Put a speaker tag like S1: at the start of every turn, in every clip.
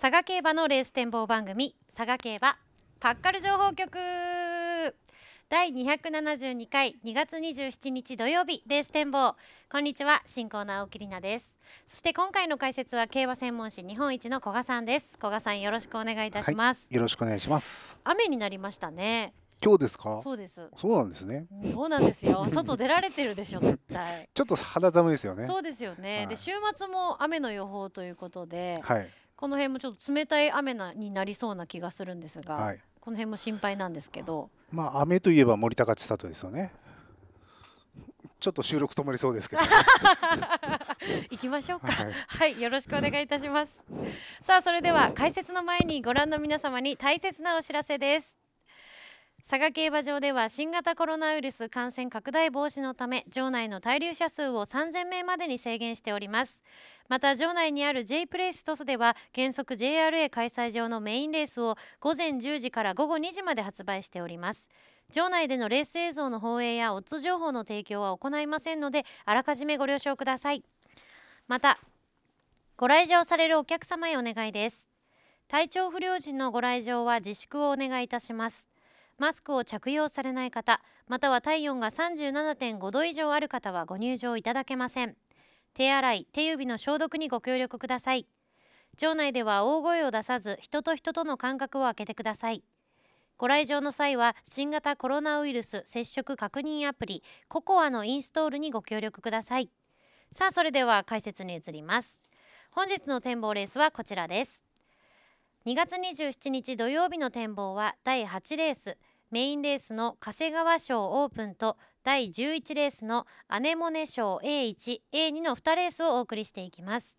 S1: 佐賀競馬のレース展望番組佐賀競馬パッカル情報局第272回2月27日土曜日レース展望こんにちは進行の青木里奈ですそして今回の解説は競馬専門誌日本一の古賀さんです古賀さんよろしくお願いいたします、は
S2: い、よろしくお願いします
S1: 雨になりましたね
S2: 今日ですか。そうです。そうなんですね。
S1: そうなんですよ。外出られてるでしょ絶対。
S2: ちょっと肌寒いですよね。そう
S1: ですよね。はい、で週末も雨の予報ということで。はい。この辺もちょっと冷たい雨なになりそうな気がするんですが、はい、この辺も心配なんですけど、
S2: まあ、雨といえば森高千里ですよね。ちょっと収録止まりそうですけど、行きましょうか、は
S1: い、はい、よろしくお願いいたします、さあそれでは解説の前にご覧の皆様に大切なお知らせです佐賀競馬場では新型コロナウイルス感染拡大防止のため場内の滞留者数を3000名までに制限しておりますまた場内にある J プレイストスでは原則 JRA 開催場のメインレースを午前10時から午後2時まで発売しております場内でのレース映像の放映やオッズ情報の提供は行いませんのであらかじめご了承くださいまたご来場されるお客様へお願いです体調不良時のご来場は自粛をお願いいたしますマスクを着用されない方または体温が37.5度以上ある方はご入場いただけません手洗い手指の消毒にご協力ください町内では大声を出さず人と人との間隔を空けてくださいご来場の際は新型コロナウイルス接触確認アプリココアのインストールにご協力くださいさあそれでは解説に移ります本日の展望レースはこちらです2月27日土曜日の展望は第8レースメインレースの加瀬川賞オープンと第11レースのアネモネ賞 A1、A2 の2レースをお送りしていきます。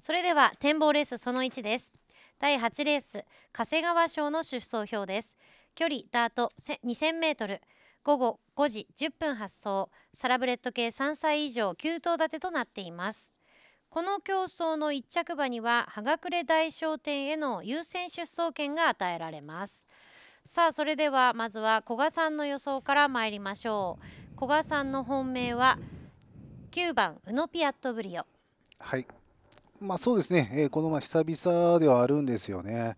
S1: それでは展望レースその1です。第8レース、加瀬川賞の出走表です。距離、ダート2000メートル。午後5時10分発走。サラブレッド系3歳以上9頭立てとなっていますこの競争の1着馬には葉隠れ大商店への優先出走権が与えられますさあそれではまずは古賀さんの予想から参りましょう古賀さんの本命は9番ウノピアットブリオ
S2: はいまあそうですね、えー、このま久々ではあるんですよね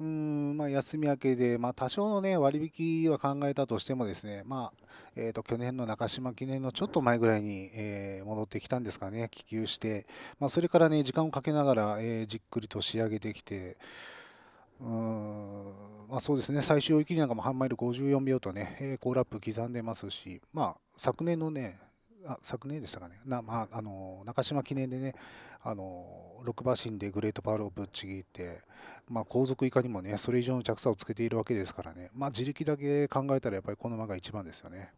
S2: うんまあ、休み明けで、まあ、多少の、ね、割引は考えたとしてもですね、まあえーと、去年の中島記念のちょっと前ぐらいに、えー、戻ってきたんですかね、気球して、まあ、それから、ね、時間をかけながら、えー、じっくりと仕上げてきて、うんまあ、そうですね最終追い切りなんかも半マイル54秒とね、えー、高ラップ刻んでますし、まあ、昨年のねあ昨年でしたかねな、まあ、あの中島記念でねあの6馬身でグレートパールをぶっちぎって、まあ、後続以下にもねそれ以上の着差をつけているわけですからね、まあ、自力だけ考えたらやっぱりこの馬が一番ですよね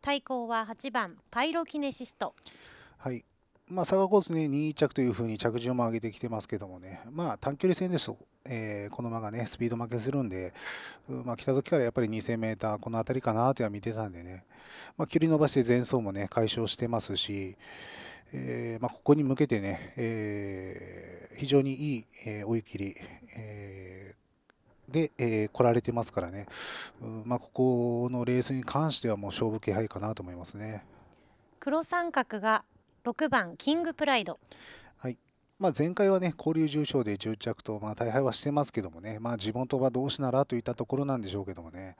S1: 対抗は8番パイロキネシスト
S2: はいまあ、佐賀コースね、2着というふうに着順も上げてきてますけどもね、まあ、短距離戦ですと、えー、この馬がね、スピード負けするんで、まあ、来た時からやっぱり 2000m、この辺りかなとは見てたんでね、まあ、距離伸ばして前走もね、解消してますし、えー、まあ、ここに向けてね、えー、非常にいい、え追い切り、えで、え来られてますからね、まここのレースに関してはもう勝負気配かなと思いますね。
S1: 黒三角が6番キングプライド。
S2: はいまあ、前回はね交流重賞で10着と、まあ、大敗はしてますけどもね、まあ、地元は同士ならといったところなんでしょうけどもね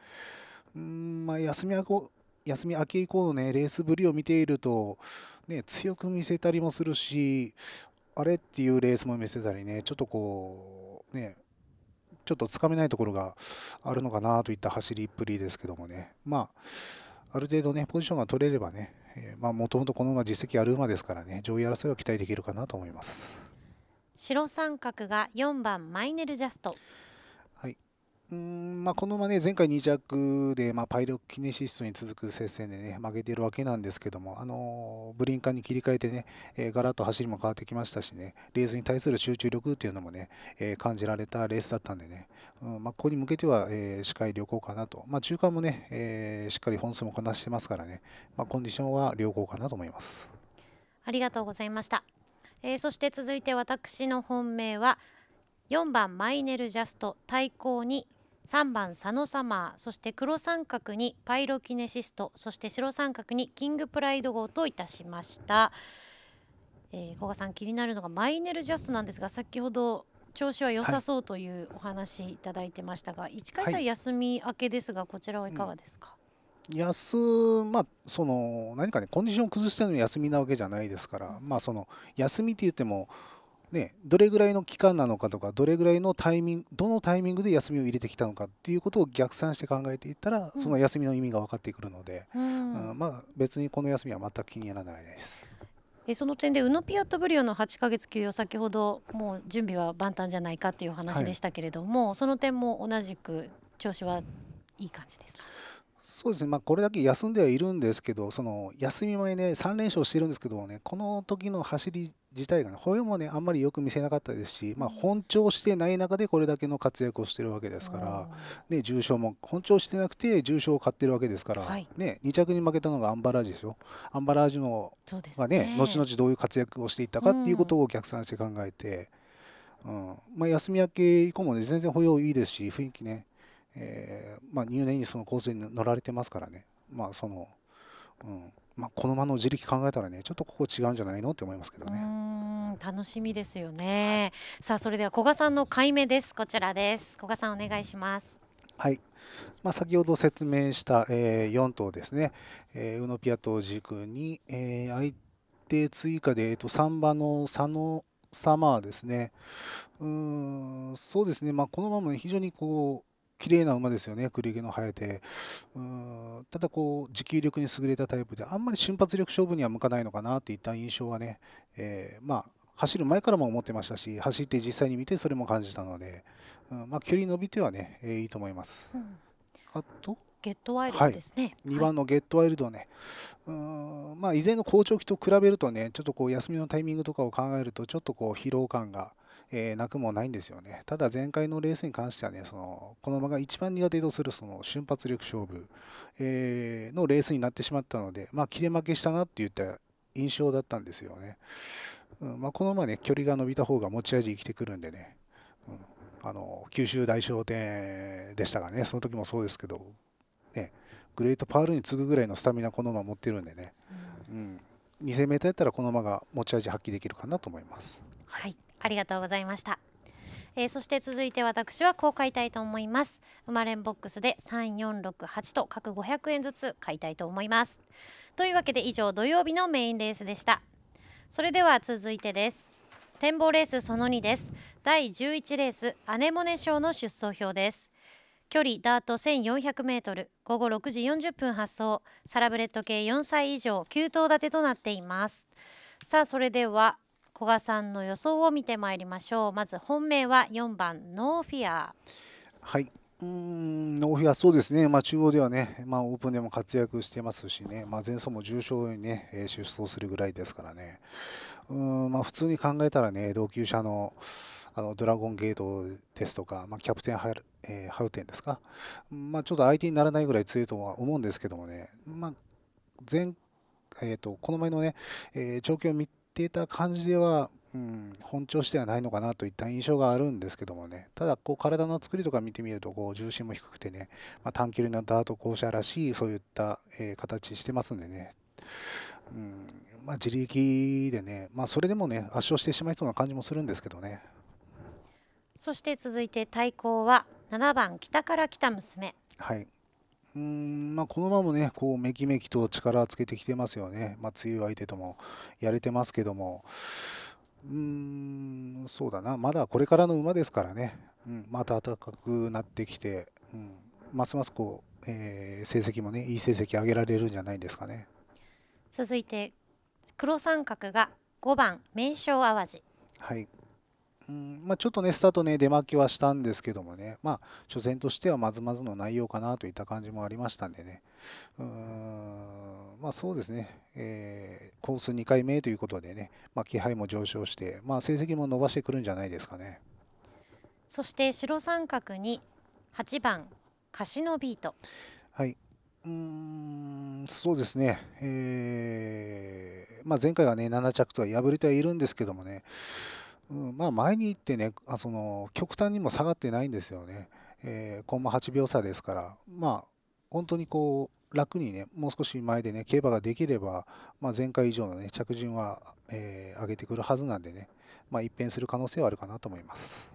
S2: うんまあ休み明け休み明け以降の、ね、レースぶりを見ていると、ね、強く見せたりもするしあれっていうレースも見せたりねちょっとこうねちょっとつかめないところがあるのかなといった走りっぷりですけどもねまあある程度ね、ポジションが取れればね、もともとこの馬実績ある馬ですからね、上位争いは期待できるかなと思います。
S1: 白三角が4番マイネルジャスト
S2: うんまあ、このまね前回2着で、まあ、パイロキネシストに続く接戦で、ね、負けてるわけなんですけども、あのブリンカーに切り替えてね、えー、ガラッと走りも変わってきましたしねレースに対する集中力っていうのもね、えー、感じられたレースだったんでね、うんまあ、ここに向けては、えー、視界良好かなと、まあ、中間もね、えー、しっかり本数もこなしてますからね、まあ、コンディションは良好かなと思います。
S1: ありがとうございました、えー、そして続いて私の本命は4番マイネルジャスト対抗に3番佐野サマーそして黒三角にパイロキネシストそして白三角にキングプライド号といたしました、えー、古賀さん気になるのがマイネルジャストなんですが先ほど調子は良さそうというお話いただいてましたが、はい、1回戦休み明けですがこちらはいかがですか、
S2: うん、休まあ、その何かねコンディションを崩してるのに休みなわけじゃないですから、まあ、その休みって言ってもね、どれぐらいの期間なのかとかどれぐらいのタイミングどのタイミングで休みを入れてきたのかっていうことを逆算して考えていったら、うん、その休みの意味が分かってくるので、うん、うん、まあ、別にこの休みは全く気にならないです。
S1: えその点でウノピアットブリオの8か月休養先ほどもう準備は万端じゃないかっていう話でしたけれども、はい、その点も同じく調子はいい感じですか
S2: そうですね、まあ、これだけ休んではいるんですけどその休み前ね3連勝してるんですけどねこの時の走り自体がね、これもね、あんまりよく見せなかったですし、まあ、本調してない中でこれだけの活躍をしてるわけですから、ね、重賞も本調してなくて重賞を買ってるわけですから、はい、ね、2着に負けたのがアンバラージュですよ、アンバラージュのがね、ね後々どういう活躍をしていったかっていうことを逆算して考えて、うん、うん、まあ、休み明け以降も、ね、全然保養いいですし、雰囲気ね、えー、まあ、入念にその構成に乗られてますからね、まあそのうんまあ、このままの自力考えたらねちょっとここ違うんじゃないのって思いますけどね
S1: 楽しみですよね、さあそれでは古賀さんの解明ですこちらです古賀さんお願いします
S2: はい、まあ、先ほど説明した、えー、4頭ですね、えー、ウノピアと軸に、えー、相手追加で、えー、と3番の佐野様はですねうんそうですね、まあ、このまま、ね、非常にこう綺麗な馬ですよね、繰り毛の生えて、うんただこう、持久力に優れたタイプで、あんまり瞬発力勝負には向かないのかなといった印象はね、えー、まあ、走る前からも思ってましたし、走って実際に見て、それも感じたので、うんまあ、距離伸びてはね、えー、いいと思います。うん、あと
S1: ゲットワイルドですね、はい、2番
S2: のゲットワイルドね、はい、うんまあ、以前の好調期と比べるとね、ちょっとこう休みのタイミングとかを考えると、ちょっとこう疲労感が。えー、なくもないんですよね。ただ前回のレースに関してはね、そのこの馬が一番苦手とするその瞬発力勝負、えー、のレースになってしまったので、まあ、切れ負けしたなっていった印象だったんですよね。うんまあ、この馬ね、距離が伸びた方が持ち味生きてくるんでね、うん、あの九州大商店でしたがね、その時もそうですけど、ね、グレートパールに次ぐぐらいのスタミナこの馬持ってるんでね、うん、うん、2000m やったらこの馬が持ち味発揮できるかなと思います。
S1: はいありがとうございました。えー、そして続いて私はこう買いたいと思います。生まれんボックスで3468と各500円ずつ買いたいと思います。というわけで以上土曜日のメインレースでした。それでは続いてです。展望レースその2です。第11レースアネモネ賞の出走表です。距離ダート 1400m 午後6時40分発送サラブレッド系4歳以上9頭立てとなっていますさあそれでは古賀さんの予想を見てまいりましょうまず本命は4番ノーフィア
S2: はいうーんノーフィアそうですね、まあ、中央ではね、まあ、オープンでも活躍してますしね、まあ、前走も重賞にね、え出走するぐらいですからねうん、まあ、普通に考えたらね同級者のあのドラゴンゲートですとか、まあ、キャプテンハル、えー、ハウテンですか、まあ、ちょっと相手にならないぐらい強いとは思うんですけどもね、まあ前えーと、この前のね、えー、調教を見ていた感じでは、うん、本調子ではないのかなといった印象があるんですけどもねただこう体の作りとか見てみるとこう重心も低くてね、まあ、短距離のダート校舎らしいそういった、えー、形してますんでね、うんまあ、自力でね、まあ、それでもね圧勝してしまいそうな感じもするんですけどね
S1: そして続いて対抗は7番北から来た娘
S2: はいうんまあ、このままね、こうめきめきと力をつけてきてますよね、まあ、梅相手ともやれてますけども、うーん、そうだな、まだこれからの馬ですからね、うん、また暖かくなってきて、うん、ますますこう、えー、成績もね、いい成績上げられるんじゃないですかね。
S1: 続いて、黒三角が5番、名将淡路。
S2: はいうんまあ、ちょっとね、スタートね、出巻きはしたんですけどもね、まあ、初戦としてはまずまずの内容かなといった感じもありましたんでね、うまあそうですね、えー、コース2回目ということでね、まあ、気配も上昇して、まあ、成績も伸ばしてくるんじゃないで
S1: すかね。そして白三角に8番、カシノビート。
S2: はいうんそうですね、えーまあ、前回は、ね、7着とは敗れてはいるんですけどもね、うんまあ、前に行ってねあその極端にも下がってないんですよね、えー、コンマ8秒差ですから、まあ、本当にこう楽にねもう少し前でね競馬ができれば、まあ、前回以上の、ね、着順は、えー、上げてくるはずなんでね、まあ、一変する可能性はあるかなと思います。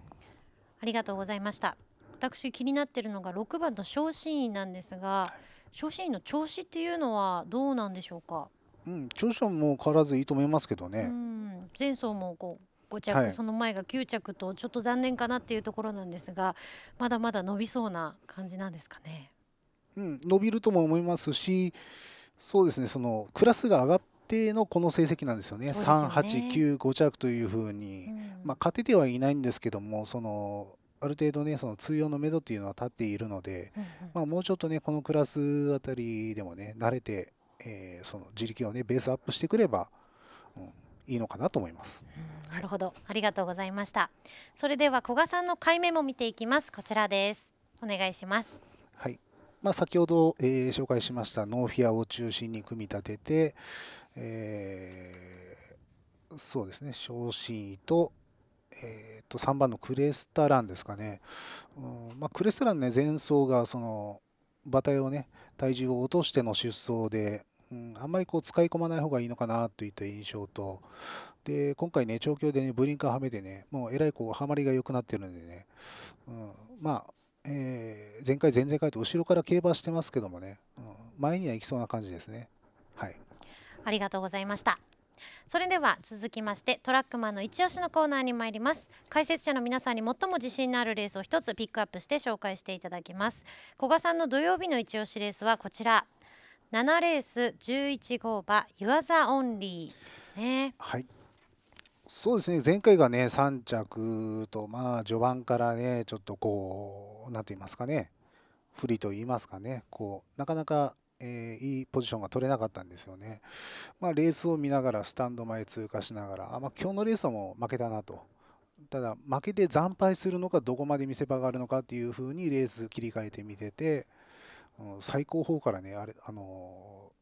S1: ありがとうございました私気になってるのが6番の昇進員なんですが昇進員の調子っていうのはどうなんでしょうか
S2: うん、調子はもう変わらずいいと思いますけどね。うん、
S1: 前走もこう5着、はい、その前が9着とちょっと残念かなっていうところなんですがまだまだ伸びそうな感じなんですかね。
S2: うん、伸びるとも思いますしそうですねそのクラスが上がってのこの成績なんですよね、ね389,5着というふうに、うん、まあ、勝ててはいないんですけどもそのある程度ねその通用のめどっていうのは立っているので、うんうん、まあ、もうちょっとねこのクラスあたりでもね慣れて、えー、その自力をねベースアップしてくれば、うん、いいのかなと思います。
S1: なるほど、ありがとうございました。それでは古賀さんの解目も見ていきます。こちらです。お願いします。
S2: はい。まあ、先ほど、えー、紹介しましたノーフィアを中心に組み立てて、えー、そうですね昇進と,、えー、と3番のクレスタランですかね、うんまあ、クレスタランね前走がその馬体をね体重を落としての出走でうん、あんまりこう使い込まない方がいいのかなといった印象と、で今回ね、調教でね、ブリンカーはめてね、もうえらいこうはまりが良くなってるんでね、うん、まあ、えー、前回、前々回と後ろから競馬してますけどもね、うん、前には行きそうな感じですね。はい、
S1: ありがとうございました。それでは続きましてトラックマンの一押しのコーナーに参ります解説者の皆さんに最も自信のあるレースを一つピックアップして紹介していただきます古賀さんの土曜日の一押しレースはこちら7レース11号馬湯浅オンリーですね。
S2: はいそうですね前回がね3着とまあ序盤からねちょっとこう何て言いますかね不利と言いますかねこうなかなか、えー、いいポジションが取れなかったんですよね、まあ、レースを見ながらスタンド前通過しながらあ、まあ、今日のレースはもう負けたなとただ負けて惨敗するのかどこまで見せ場があるのかっていう風にレース切り替えてみてて最高峰からねあれあの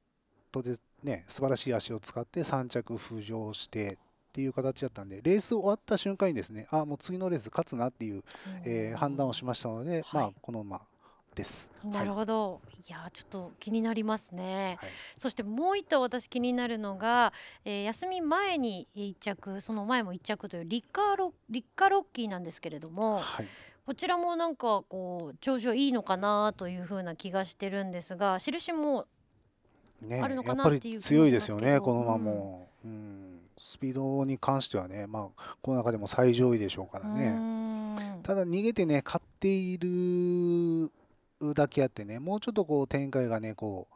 S2: とでね素晴らしい足を使って3着浮上してっていう形だったんでレース終わった瞬間にですねあもう次のレース勝つなっていう、えー、判断をしましたので、はい、まあこのまです。
S1: なるほど、はい、いやちょっと気になりますね、はい、そしてもう一頭私気になるのが、えー、休み前に1着その前も1着というリッカーロリッカーロッキーなんですけれども、はい、こちらもなんかこう調子いいのかなというふうな気がしてるんですが印もね、やっぱり強いで
S2: すよね、この馬も、うん、うん、スピードに関してはね、まあ、この中でも最上位でしょうからね、ただ逃げてね、勝っているだけあってね、もうちょっとこう展開がね、こ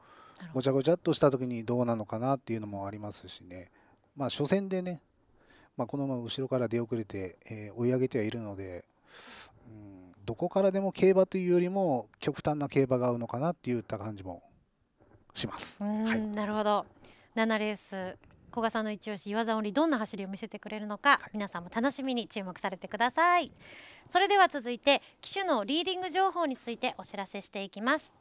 S2: うごちゃごちゃっとしたときにどうなのかなっていうのもありますしね、まあ、初戦でね、まあ、このまま後ろから出遅れて、えー、追い上げてはいるので、うん、どこからでも競馬というよりも極端な競馬が合うのかなって言った感じもします。
S1: はい、なるほど7レース古賀さんの一押し岩沢オ織どんな走りを見せてくれるのか、はい、皆さんも楽しみに注目されてくださいそれでは続いて機種のリーディング情報についてお知らせしていきます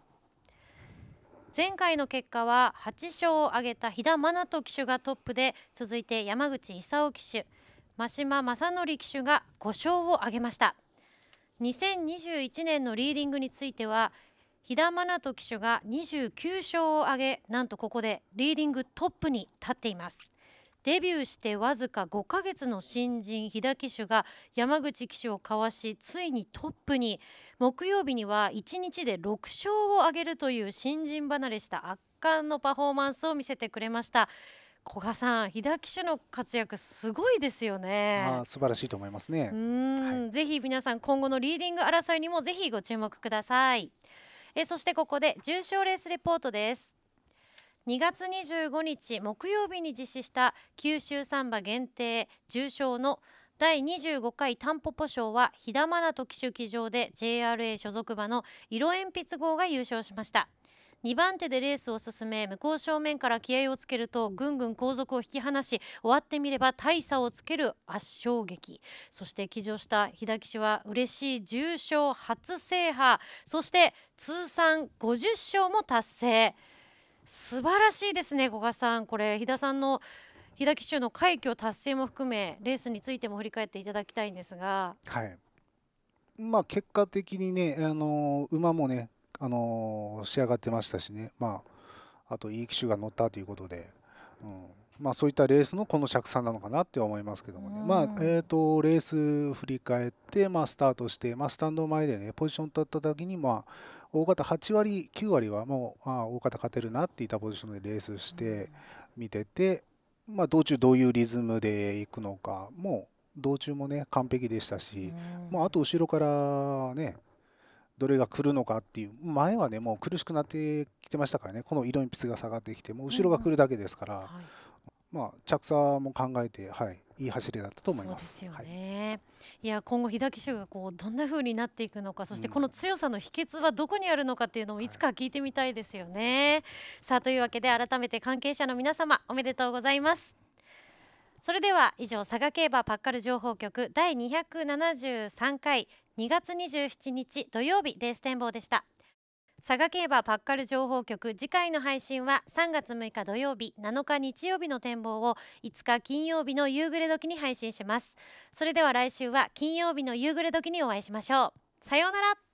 S1: 前回の結果は8勝を挙げた飛田真奈人騎手がトップで続いて山口勲騎手真島正則騎手が5勝を挙げました2021年のリーディングについては飛田真人騎手が29勝を挙げなんとここでリーディングトップに立っていますデビューしてわずか5ヶ月の新人飛田騎手が山口騎手をかわしついにトップに木曜日には1日で6勝を挙げるという新人離れした圧巻のパフォーマンスを見せてくれました古賀さん、飛騨騎手の活躍すごいですよね。あ
S2: 素晴らしいと思いますね。う
S1: ん、はい、ぜひ皆さん今後のリーディング争いにもぜひご注目ください。えそしてここで重賞レースレポートです。2月25日木曜日に実施した九州サンバ限定重賞の第25回タンポポ賞は飛田愛人騎手騎乗で JRA 所属馬の色鉛筆号が優勝しました。2番手でレースを進め向こう正面から気合をつけるとぐんぐん後続を引き離し終わってみれば大差をつける圧勝劇そして騎乗した飛騨騎手は嬉しい重賞初制覇そして通算50勝も達成素晴らしいですね古賀さんこれ飛騨さんの飛騨騎手の快挙達成も含めレースについても振り返っていただきたいんですが。
S2: はいまあ、結果的にね、あのー、馬もねあの仕上がってましたしね、まあ、あといい機種が乗ったということで、うんまあ、そういったレースのこの釈さなのかなって思いますけどもね、うん、まあえーと、レース振り返って、まあ、スタートして、まあ、スタンド前で、ね、ポジション取った時に、まあ、大方8割9割はもうあ大方勝てるなっていったポジションでレースして見てて、うん、まあ、道中どういうリズムでいくのかもう道中もね完璧でしたし、うん、あと後ろからねどれが来るのかっていう前はねもう苦しくなってきてましたからねこの色鉛筆が下がってきてもう後ろが来るだけですから、うんはい、まあ、着差も考えて、はい、いい走りだったと思います。
S1: すねはい、いや今後、日高騎手がこうどんな風になっていくのかそしてこの強さの秘訣はどこにあるのかっていうのをいつか聞いてみたいですよね。はい、さあというわけで改めて関係者の皆様おめでとうございます。それでは以上佐賀競馬パッカル情報局第273回2月27日土曜日レース展望でした佐賀競馬パッカル情報局次回の配信は3月6日土曜日7日日曜日の展望を5日金曜日の夕暮れ時に配信しますそれでは来週は金曜日の夕暮れ時にお会いしましょうさようなら